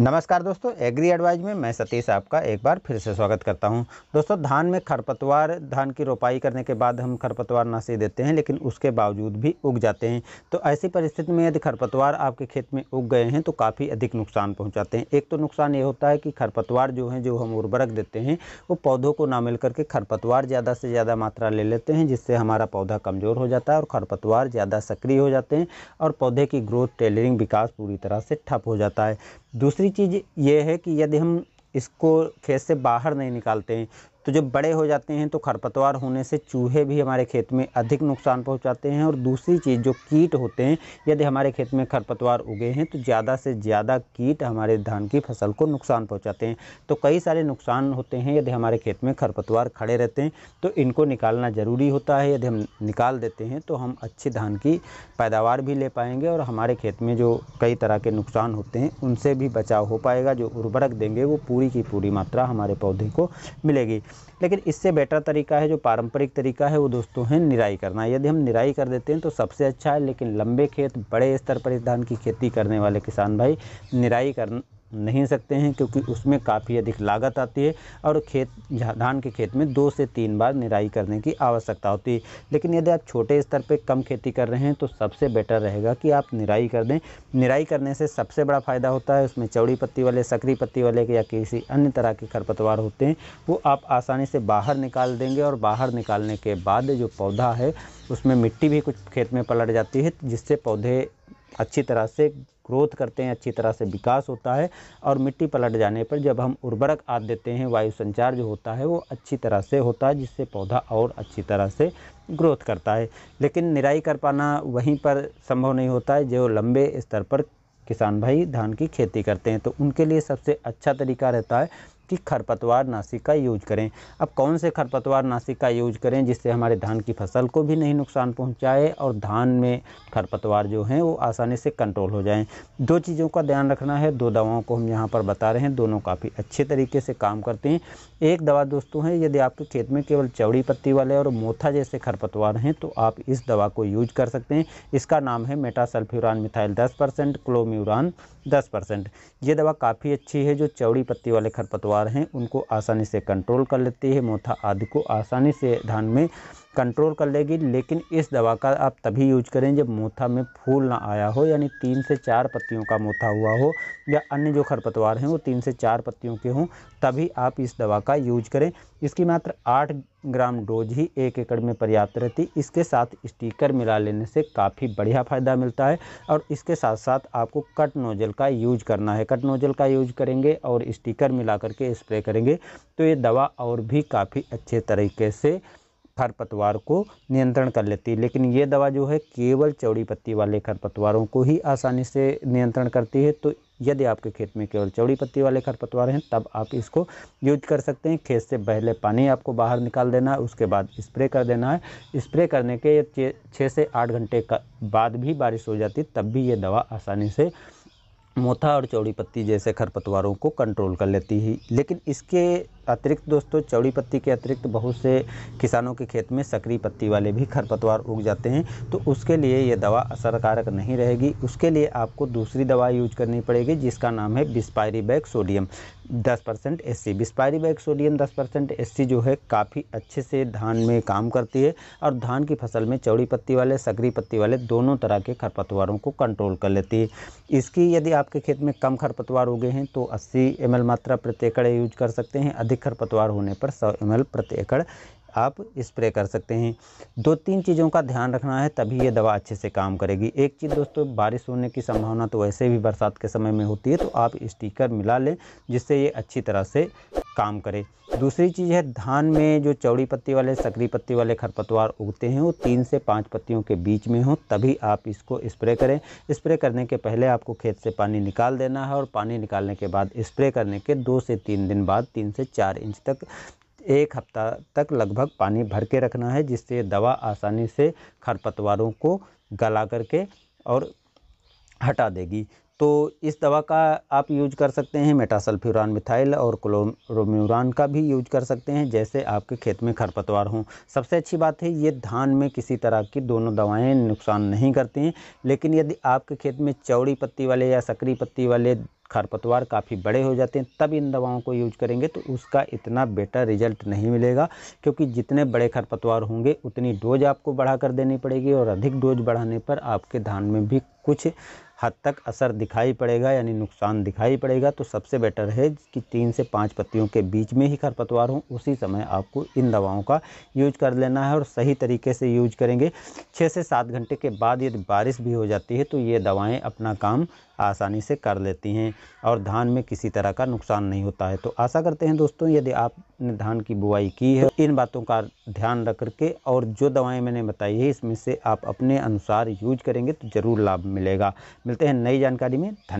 नमस्कार दोस्तों agree advise में मैं सतीश आपका एक बार फिर से स्वागत करता हूं दोस्तों धान में खरपतवार धान की रोपाई करने के बाद हम खरपतवार नासी देते हैं लेकिन उसके बावजूद भी उग जाते हैं तो ऐसी परिस्थिति में यदि खरपतवार आपके खेत में उग गए हैं तो काफ़ी अधिक नुकसान पहुँचाते हैं एक तो नुकसान ये होता है कि खरपतवार जो हैं जो हम उर्वरक देते हैं वो पौधों को ना मिल करके खरपतवार ज़्यादा से ज़्यादा मात्रा ले लेते हैं जिससे हमारा पौधा कमज़ोर हो जाता है और खरपतवार ज़्यादा सक्रिय हो जाते हैं और पौधे की ग्रोथ टेलरिंग विकास पूरी तरह से ठप हो जाता है दूसरी दूसरी चीज़ ये है कि यदि हम इसको खेत से बाहर नहीं निकालते हैं तो जब बड़े हो जाते हैं तो खरपतवार होने से चूहे भी हमारे खेत में अधिक नुकसान पहुंचाते हैं और दूसरी चीज़ जो कीट होते हैं यदि हमारे खेत में खरपतवार उगे हैं तो ज़्यादा से ज़्यादा कीट हमारे धान की फसल को नुकसान पहुंचाते हैं तो कई सारे नुकसान होते हैं यदि हमारे खेत में खरपतवार खड़े रहते हैं तो इनको निकालना ज़रूरी होता है यदि हम निकाल देते हैं तो हम अच्छी धान की पैदावार भी ले पाएंगे और हमारे खेत में जो कई तरह के नुकसान होते हैं उनसे भी बचाव हो पाएगा जो उर्वरक देंगे वो पूरी की पूरी मात्रा हमारे पौधे को मिलेगी लेकिन इससे बेटर तरीका है जो पारंपरिक तरीका है वो दोस्तों है निराई करना यदि हम निराई कर देते हैं तो सबसे अच्छा है लेकिन लंबे खेत बड़े स्तर पर इस धान की खेती करने वाले किसान भाई निराई कर नहीं सकते हैं क्योंकि उसमें काफ़ी अधिक लागत आती है और खेत धान के खेत में दो से तीन बार निराई करने की आवश्यकता होती है लेकिन यदि आप छोटे स्तर पर कम खेती कर रहे हैं तो सबसे बेटर रहेगा कि आप निराई कर दें निराई करने से सबसे बड़ा फ़ायदा होता है उसमें चौड़ी पत्ती वाले सकरी पत्ती वाले या किसी अन्य तरह के खरपतवार होते हैं वो आप आसानी से बाहर निकाल देंगे और बाहर निकालने के बाद जो पौधा है उसमें मिट्टी भी कुछ खेत में पलट जाती है जिससे पौधे अच्छी तरह से ग्रोथ करते हैं अच्छी तरह से विकास होता है और मिट्टी पलट जाने पर जब हम उर्वरक आद देते हैं वायु संचार जो होता है वो अच्छी तरह से होता है जिससे पौधा और अच्छी तरह से ग्रोथ करता है लेकिन निराई कर पाना वहीं पर संभव नहीं होता है जो लंबे स्तर पर किसान भाई धान की खेती करते हैं तो उनके लिए सबसे अच्छा तरीका रहता है कि खरपतवार नाशिक का यूज करें अब कौन से खरपतवार नासिक का यूज करें जिससे हमारे धान की फसल को भी नहीं नुकसान पहुंचाए और धान में खरपतवार जो हैं वो आसानी से कंट्रोल हो जाएं दो चीज़ों का ध्यान रखना है दो दवाओं को हम यहाँ पर बता रहे हैं दोनों काफ़ी अच्छे तरीके से काम करते हैं एक दवा दोस्तों है यदि आपके खेत में केवल चौड़ी पत्ती वाले और मोथा जैसे खरपतवार हैं तो आप इस दवा को यूज कर सकते हैं इसका नाम है मेटासल्फ्यूरान मिथाइल दस परसेंट क्लोम्यूरान दस परसेंट ये दवा काफ़ी अच्छी है जो चौड़ी पत्ती वाले खरपतवार हैं उनको आसानी से कंट्रोल कर लेती है मोथा आदि को आसानी से धान में कंट्रोल कर लेगी लेकिन इस दवा का आप तभी यूज करें जब मोथा में फूल ना आया हो यानी तीन से चार पत्तियों का मोथा हुआ हो या अन्य जो खरपतवार हैं वो तीन से चार पत्तियों के हों तभी आप इस दवा का यूज करें इसकी मात्र आठ ग्राम डोज ही एक एकड़ में पर्याप्त रहती इसके साथ स्टीकर मिला लेने से काफ़ी बढ़िया फ़ायदा मिलता है और इसके साथ साथ आपको कट नोजल का यूज करना है कट नोजल का यूज करेंगे और स्टीकर मिला करके स्प्रे करेंगे तो ये दवा और भी काफ़ी अच्छे तरीके से खरपतवार को नियंत्रण कर लेती है लेकिन ये दवा जो है केवल चौड़ी पत्ती वाले खरपतवारों को ही आसानी से नियंत्रण करती है तो यदि आपके खेत में केवल चौड़ी पत्ती वाले खरपतवार हैं तब आप इसको यूज कर सकते हैं खेत से पहले पानी आपको बाहर निकाल देना है उसके बाद स्प्रे कर देना है स्प्रे करने के छः से आठ घंटे का बाद भी बारिश हो जाती तब भी ये दवा आसानी से मोथा और चौड़ी पत्ती जैसे खरपतवारों को कंट्रोल कर लेती है लेकिन इसके अतिरिक्त दोस्तों चौड़ी पत्ती के अतिरिक्त बहुत से किसानों के खेत में सक्रिय पत्ती वाले भी खरपतवार उग जाते हैं तो उसके लिए ये दवा असरकारक नहीं रहेगी उसके लिए आपको दूसरी दवा यूज करनी पड़ेगी जिसका नाम है बिस्पायरी बैग सोडियम दस percent S C bispyribac sodium दस परसेंट एस सी जो है काफ़ी अच्छे से धान में काम करती है और धान की फसल में चौड़ी पत्ती वाले सकरी पत्ती वाले दोनों तरह के खरपतवारों को कंट्रोल कर लेती है इसकी यदि आपके खेत में कम खरपतवार उगे हैं तो अस्सी एम मात्रा प्रत्येकड़े यूज कर सकते हैं अधिक अधिक खरपतवार होने पर सौ एम प्रति एकड़ आप स्प्रे कर सकते हैं दो तीन चीज़ों का ध्यान रखना है तभी ये दवा अच्छे से काम करेगी एक चीज़ दोस्तों बारिश होने की संभावना तो वैसे भी बरसात के समय में होती है तो आप स्टीकर मिला लें जिससे ये अच्छी तरह से काम करे दूसरी चीज़ है धान में जो चौड़ी पत्ती वाले सकरी पत्ती वाले खरपतवार उगते हैं वो तीन से पाँच पत्तियों के बीच में हो तभी आप इसको स्प्रे करें स्प्रे करने के पहले आपको खेत से पानी निकाल देना है और पानी निकालने के बाद स्प्रे करने के दो से तीन दिन बाद तीन से चार इंच तक एक हफ्ता तक लगभग पानी भर के रखना है जिससे दवा आसानी से खरपतवारों को गला करके और हटा देगी तो इस दवा का आप यूज कर सकते हैं मेटासल्फ्यूरान मिथाइल और क्लोरोम्यूरान का भी यूज कर सकते हैं जैसे आपके खेत में खरपतवार हों सबसे अच्छी बात है ये धान में किसी तरह की दोनों दवाएं नुकसान नहीं करती हैं लेकिन यदि आपके खेत में चौड़ी पत्ती वाले या सकरी पत्ती वाले खरपतवार काफ़ी बड़े हो जाते हैं तब इन दवाओं को यूज करेंगे तो उसका इतना बेटर रिजल्ट नहीं मिलेगा क्योंकि जितने बड़े खरपतवार होंगे उतनी डोज आपको बढ़ा कर देनी पड़ेगी और अधिक डोज बढ़ाने पर आपके धान में भी कुछ हद तक असर दिखाई पड़ेगा यानी नुकसान दिखाई पड़ेगा तो सबसे बेटर है कि तीन से पाँच पत्तियों के बीच में ही खरपतवार हों उसी समय आपको इन दवाओं का यूज कर लेना है और सही तरीके से यूज करेंगे छः से सात घंटे के बाद यदि बारिश भी हो जाती है तो ये दवाएँ अपना काम आसानी से कर लेती हैं और धान में किसी तरह का नुकसान नहीं होता है तो आशा करते हैं दोस्तों यदि आपने धान की बुआई की है इन बातों का ध्यान रख करके और जो दवाएं मैंने बताई है इसमें से आप अपने अनुसार यूज करेंगे तो ज़रूर लाभ मिलेगा मिलते हैं नई जानकारी में